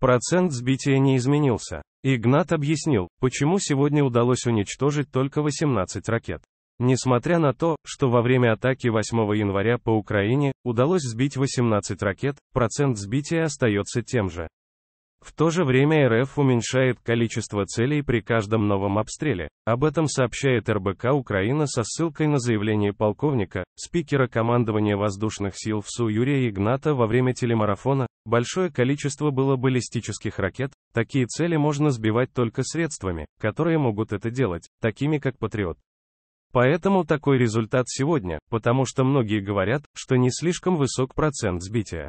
Процент сбития не изменился. Игнат объяснил, почему сегодня удалось уничтожить только 18 ракет. Несмотря на то, что во время атаки 8 января по Украине удалось сбить 18 ракет, процент сбития остается тем же. В то же время РФ уменьшает количество целей при каждом новом обстреле. Об этом сообщает РБК Украина со ссылкой на заявление полковника, спикера командования воздушных сил ВСУ Юрия Игната во время телемарафона Большое количество было баллистических ракет, такие цели можно сбивать только средствами, которые могут это делать, такими как Патриот. Поэтому такой результат сегодня, потому что многие говорят, что не слишком высок процент сбития.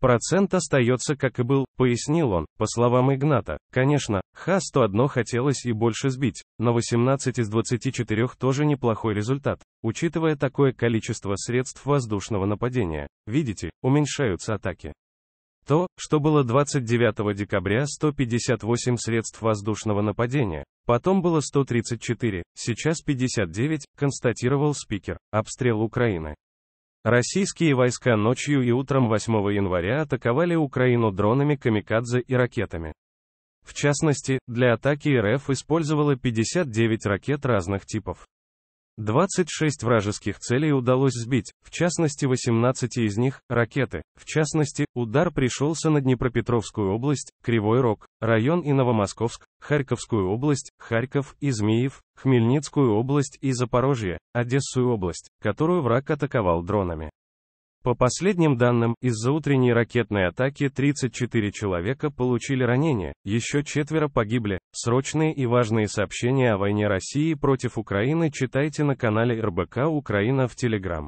Процент остается как и был, пояснил он, по словам Игната. Конечно, Х-101 хотелось и больше сбить, но 18 из 24 тоже неплохой результат, учитывая такое количество средств воздушного нападения. Видите, уменьшаются атаки. То, что было 29 декабря 158 средств воздушного нападения, потом было 134, сейчас 59, констатировал спикер. Обстрел Украины. Российские войска ночью и утром 8 января атаковали Украину дронами «Камикадзе» и ракетами. В частности, для атаки РФ использовала 59 ракет разных типов. 26 вражеских целей удалось сбить, в частности 18 из них – ракеты. В частности, удар пришелся на Днепропетровскую область, Кривой Рог, район и Новомосковск, Харьковскую область, Харьков и Змеев, Хмельницкую область и Запорожье, Одесскую область, которую враг атаковал дронами. По последним данным, из-за утренней ракетной атаки 34 человека получили ранения, еще четверо погибли. Срочные и важные сообщения о войне России против Украины читайте на канале РБК Украина в Телеграм.